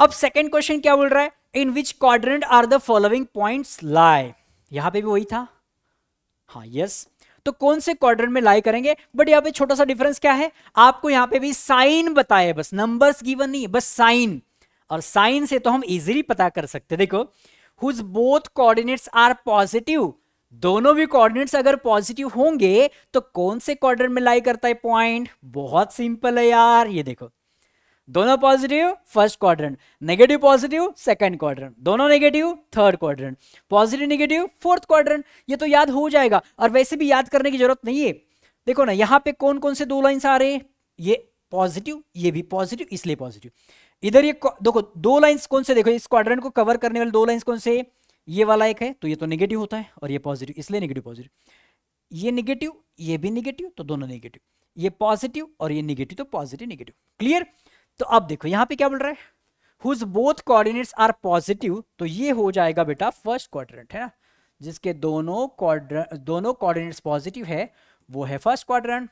अब सेकेंड क्वेश्चन क्या बोल रहा है in which quadrant are the following points lie यहां पर भी वही था हाँ यस yes. तो कौन से क्वाड्रेंट में लाई करेंगे बट यहाँ पे छोटा सा डिफरेंस क्या है आपको यहाँ पे भी साइन बताया बस नंबर्स गिवन नहीं बस साइन और साइन से तो हम इजिली पता कर सकते देखो whose both coordinates are positive दोनों भी कोऑर्डिनेट्स अगर पॉजिटिव होंगे तो कौन से क्वाड्रेंट में लाई करता है पॉइंट बहुत सिंपल है यार ये देखो दोनों positive first quadrant negative positive second quadrant दोनों negative third quadrant positive negative fourth quadrant ये तो याद हो जाएगा और वैसे भी याद करने की जरूरत नहीं है देखो ना यहां पे कौन कौन से दो लाइन्स आ रहे हैं ये पॉजिटिव ये भी पॉजिटिव इसलिए पॉजिटिव इधर ये देखो दो लाइन्स कौन से देखो इस क्वाड्रेंट को कवर करने वाले दो लाइन्स कौन से ये वाला एक है तो ये तो निगेटिव होता है और ये पॉजिटिव इसलिए निगेटिव पॉजिटिव ये निगेटिव ये भी निगेटिव तो दोनों निगेटिव ये पॉजिटिव और ये निगेटिव तो पॉजिटिव निगेटिव क्लियर तो अब देखो यहां पे क्या बोल रहा है whose both coordinates are positive तो ये हो जाएगा बेटा फर्स्ट क्वाड्रेंट है ना जिसके दोनों क्वाड्र दोनों कोऑर्डिनेट्स पॉजिटिव है वो है first quadrant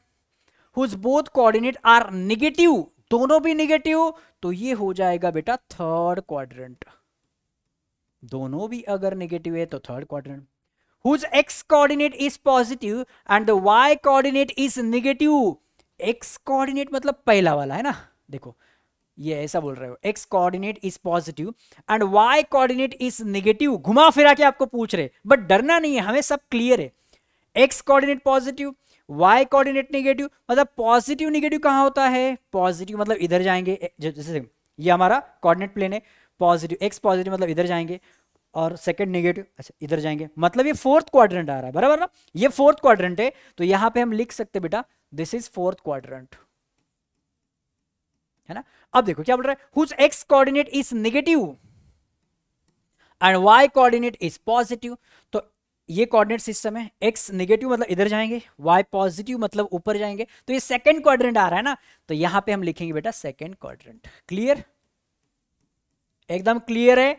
whose both coordinate are negative दोनों भी निगेटिव तो ये हो जाएगा बेटा थर्ड क्वाड्रेंट दोनों भी अगर निगेटिव है तो third quadrant whose X coordinate is positive and the Y coordinate is negative X coordinate मतलब पहला वाला है ना देखो ये ऐसा बोल रहे हो X coordinate is positive and Y coordinate is negative घुमा फिरा के आपको पूछ रहे बट डरना नहीं है हमें सब क्लियर है X coordinate positive Y coordinate negative मतलब पॉजिटिव नेगेटिव कहां होता है पॉजिटिव मतलब इधर जाएंगे जैसे ये हमारा कोऑर्डिनेट प्लेन है पॉजिटिव एक्स पॉजिटिव मतलब इधर जाएंगे और सेकंड नेगेटिव अच्छा इधर जाएंगे मतलब ये फोर्थ क्वाड्रेंट आ रहा है बराबर ना ये फोर्थ क्वाड्रेंट है तो यहाँ पे हम लिख सकते बेटा दिस इज फोर्थ क्वाड्रेंट है ना अब देखो क्या बोल रहा है X coordinate is negative and Y coordinate is positive तो ये कोऑर्डिनेट सिस्टम है एक्स नेगेटिव मतलब इधर जाएंगे वाई पॉजिटिव मतलब ऊपर जाएंगे तो ये सेकंड क्वाड्रेंट आ रहा है ना तो यहां पर हम लिखेंगे बेटा सेकेंड क्वाड्रेंट क्लियर एकदम क्लियर है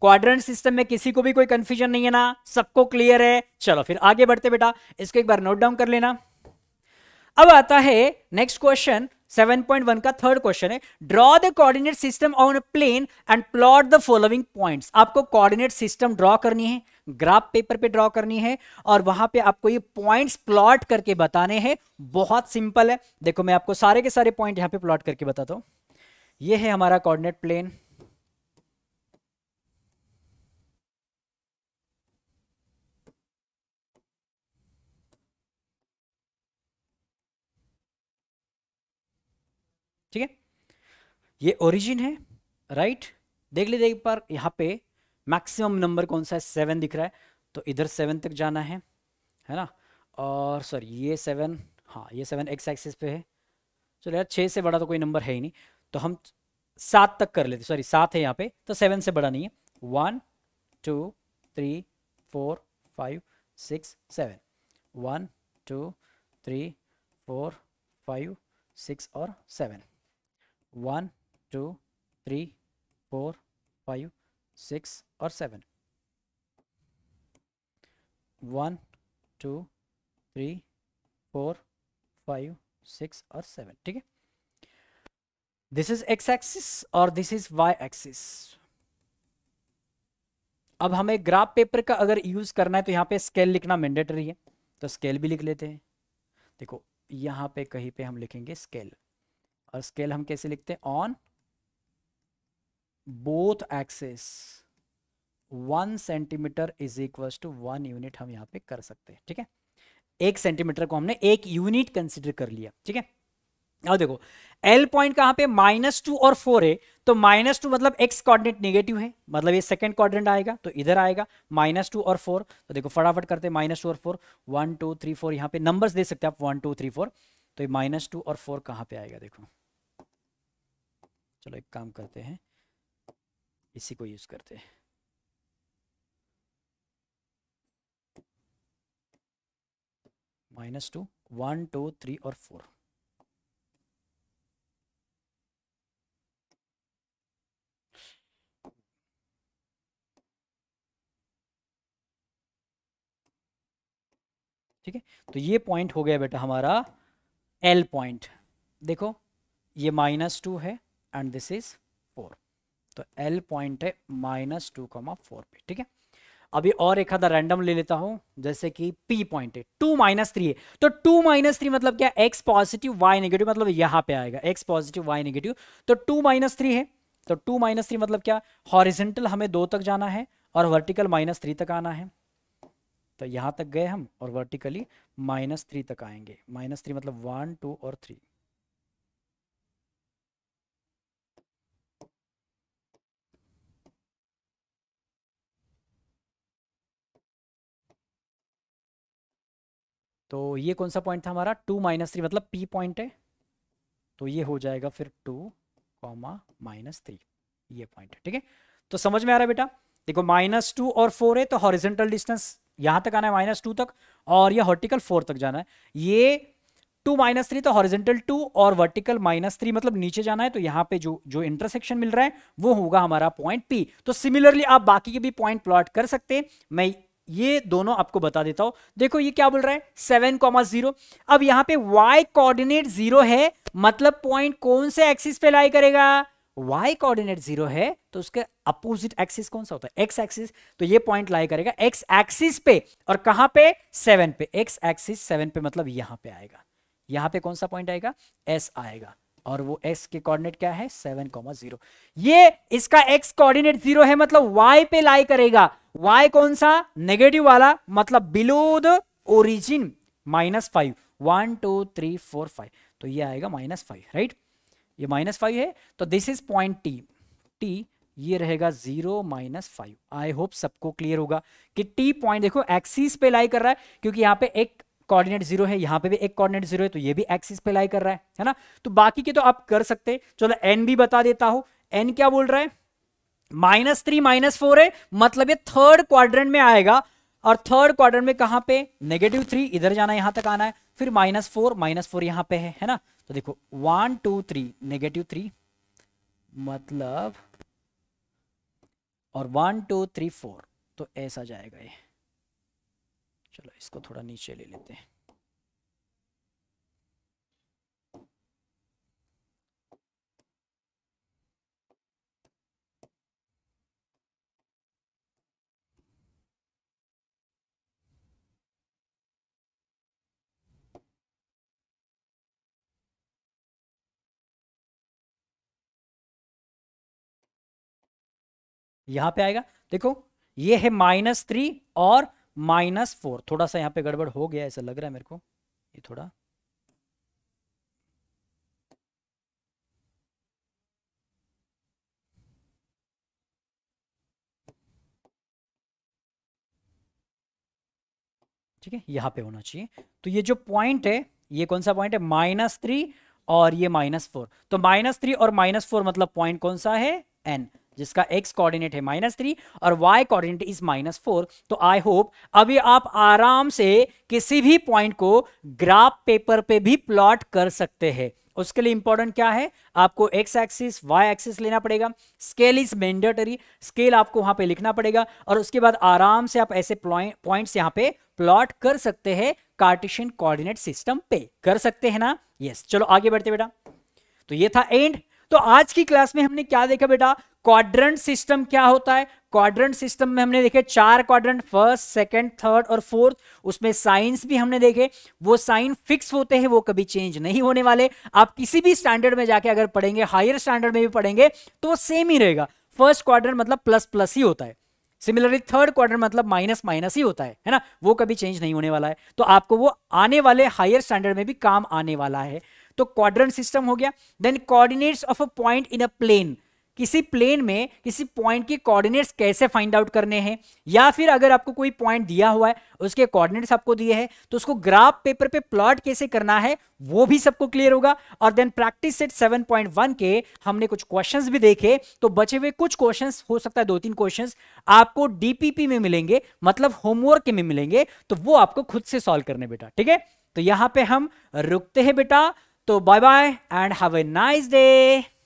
क्वाड्रेंट सिस्टम में किसी को भी कोई कंफ्यूजन नहीं है ना सबको क्लियर है चलो फिर आगे बढ़ते बेटा इसको एक बार नोट डाउन कर लेना अब आता है नेक्स्ट क्वेश्चन 7.1 का थर्ड क्वेश्चन है draw the coordinate system on a plane and plot the following points आपको कोऑर्डिनेट सिस्टम ड्रॉ करनी है ग्राफ पेपर पे ड्रॉ करनी है और वहां पे आपको ये पॉइंट्स प्लॉट करके बताने हैं बहुत सिंपल है देखो मैं आपको सारे के सारे पॉइंट यहां पे प्लॉट करके बताता हूं ये है हमारा कोऑर्डिनेट प्लेन ठीक है ये ओरिजिन है राइट देख लीजिए एक बार यहाँ पे मैक्सिमम नंबर कौन सा है सेवन दिख रहा है तो इधर सेवन तक जाना है है ना और सॉरी ये सेवन हाँ ये सेवन एक्स एक्सिस पे है चलो यार छः से बड़ा तो कोई नंबर है ही नहीं तो हम सात तक कर लेते सॉरी सात है यहाँ पे तो सेवन से बड़ा नहीं है one two three four five six seven one two three four five six और seven one two three four five six और seven one two three four five six और सेवन ठीक है दिस इज एक्स एक्सिस और this is Y axis अब हमें graph paper का अगर यूज करना है तो यहां पे स्केल लिखना मैंडेटरी है तो स्केल भी लिख लेते हैं देखो यहां पे कहीं पे हम लिखेंगे स्केल और स्केल हम कैसे लिखते हैं on both axes one centimetre is equal to one unit हम यहाँ पे कर सकते हैं ठीक है एक सेंटीमीटर को हमने एक यूनिट कंसिडर कर लिया ठीक है अब देखो L पॉइंट कहां पे माइनस टू और फोर है तो माइनस टू मतलब x कोऑर्डिनेट नेगेटिव है मतलब ये सेकंड कॉर्डिनेट आएगा तो इधर आएगा माइनस टू और फोर तो देखो फटाफट करते हैं माइनस टू और four one two three four यहाँ पे नंबर्स दे सकते हैं आप वन टू थ्री फोर तो ये माइनस टू और फोर कहां पे आएगा देखो चलो एक काम करते हैं इसी को यूज़ करते हैं minus two one two three और फोर ठीक है तो ये पॉइंट हो गया बेटा हमारा एल पॉइंट देखो ये माइनस टू है एंड दिस इज फोर तो एल पॉइंट है माइनस टू कॉमा फोर पे ठीक है अभी और एक आधा रैंडम ले लेता हूं जैसे कि P पॉइंट है टू माइनस थ्री है तो टू माइनस थ्री मतलब क्या x पॉजिटिव y नेगेटिव मतलब यहां पे आएगा x पॉजिटिव y नेगेटिव तो टू माइनस थ्री है तो टू माइनस थ्री मतलब क्या हॉरिजेंटल हमें दो तक जाना है और वर्टिकल माइनस थ्री तक आना है तो यहां तक गए हम और वर्टिकली माइनस थ्री तक आएंगे माइनस थ्री मतलब वन टू और थ्री तो ये कौन सा पॉइंट था हमारा टू माइनस थ्री मतलब पी पॉइंट है तो ये हो जाएगा फिर टू कॉमा माइनस थ्री ये पॉइंट है ठीक है तो समझ में आ रहा है बेटा देखो माइनस टू और फोर है तो हॉरिजेंटल डिस्टेंस यहां तक आना है माइनस टू तक और ये हॉर्टिकल फोर तक जाना है ये टू माइनस थ्री तो हॉरिजेंटल टू और वर्टिकल माइनस थ्री मतलब नीचे जाना है तो यहाँ पे जो जो इंटरसेक्शन मिल रहा है वो होगा हमारा पॉइंट पी तो सिमिलरली आप बाकी के भी पॉइंट प्लॉट कर सकते हैं मैं ये दोनों आपको बता देता हूं देखो ये क्या बोल रहा है सेवन कॉमा जीरो अब यहां पे y कोऑर्डिनेट जीरो है मतलब पॉइंट कौन से एक्सिस पे लाई करेगा y कोऑर्डिनेट जीरो है तो उसके अपोजिट एक्सिस कौन सा होता है x एक्सिस तो ये पॉइंट लाई करेगा x एक्सिस पे और कहां पे सेवन पे x एक्सिस सेवन पे मतलब यहां पे आएगा यहां पे कौन सा पॉइंट आएगा s आएगा और वो x के कोऑर्डिनेट क्या है सेवन कॉमा जीरो इसका x कोऑर्डिनेट जीरो है मतलब y पे लाई करेगा वाई कौन सा नेगेटिव वाला मतलब below the origin minus five one two three four five तो ये आएगा माइनस फाइव राइट ये माइनस फाइव है तो this is point T T ये रहेगा zero minus five I hope सबको क्लियर होगा कि टी पॉइंट देखो एक्सिस पे लाई कर रहा है क्योंकि यहां पे एक कोऑर्डिनेट जीरो है यहां पे भी एक कोऑर्डिनेट जीरो है तो ये भी एक्सिस पे लाई कर रहा है है ना तो बाकी के तो आप कर सकते चलो एन भी बता देता हूं एन क्या बोल रहा है माइनस थ्री माइनस फोर है मतलब ये थर्ड क्वाड्रेंट में आएगा और थर्ड क्वार्टर में कहां पे नेगेटिव थ्री इधर जाना यहां तक आना है फिर माइनस फोर माइनस फोर यहां पे है है ना तो देखो one two three negative three मतलब और वन टू थ्री फोर तो ऐसा जाएगा ये चलो इसको थोड़ा नीचे ले लेते हैं यहाँ पे आएगा देखो ये है माइनस थ्री और माइनस फोर थोड़ा सा यहाँ पे गड़बड़ हो गया ऐसा लग रहा है मेरे को ये थोड़ा ठीक है यहाँ पे होना चाहिए तो ये जो पॉइंट है ये कौन सा पॉइंट है माइनस थ्री और ये माइनस फोर तो माइनस थ्री और माइनस फोर मतलब पॉइंट कौन सा है एन जिसका एक्स कोऑर्डिनेट है माइनस थ्री और Y coordinate is minus four तो आई होप अभी आप आराम से किसी भी पॉइंट को ग्राफ पेपर पे भी प्लॉट कर सकते हैं उसके लिए इंपॉर्टेंट क्या है आपको एक्स एक्सिस वाई एक्सिस लेना पड़ेगा स्केल इज मैंडेटरी स्केल आपको वहां पे लिखना पड़ेगा और उसके बाद आराम से आप ऐसे पॉइंट्स यहां पे प्लॉट कर सकते हैं कार्टेशियन कोऑर्डिनेट सिस्टम पे कर सकते हैं ना यस yes. चलो आगे बढ़ते बेटा तो ये था एंड तो आज की क्लास में हमने क्या देखा बेटा क्वाड्रेंट सिस्टम क्या होता है क्वाड्रेंट सिस्टम में हमने देखे चार क्वाड्रेंट फर्स्ट सेकंड थर्ड और फोर्थ उसमें साइंस भी हमने देखे वो साइन फिक्स होते हैं वो कभी चेंज नहीं होने वाले आप किसी भी स्टैंडर्ड में जाके अगर पढ़ेंगे हायर स्टैंडर्ड में भी पढ़ेंगे तो वो सेम ही रहेगा फर्स्ट क्वाड्रेंट मतलब प्लस प्लस ही होता है सिमिलरली थर्ड क्वार्टर मतलब माइनस माइनस ही होता है है ना वो कभी चेंज नहीं होने वाला है तो आपको वो आने वाले हायर स्टैंडर्ड में भी काम आने वाला है तो क्वाड्रेंट सिस्टम हो गया then coordinates of a point in a plane किसी प्लेन में किसी पॉइंट के कोऑर्डिनेट्स कैसे फाइंड आउट करने हैं या फिर अगर आपको कोई पॉइंट दिया हुआ है उसके कोऑर्डिनेट्स आपको दिए हैं तो उसको ग्राफ पेपर पे प्लॉट कैसे करना है वो भी सबको क्लियर होगा और देन प्रैक्टिस सेट 7.1 के हमने कुछ क्वेश्चंस भी देखे तो बचे हुए कुछ क्वेश्चंस हो सकता है दो तीन क्वेश्चन आपको डीपीपी में मिलेंगे मतलब होमवर्क में मिलेंगे तो वो आपको खुद से सॉल्व करने बेटा ठीक है तो यहां पर हम रुकते हैं बेटा So bye bye and have a nice day.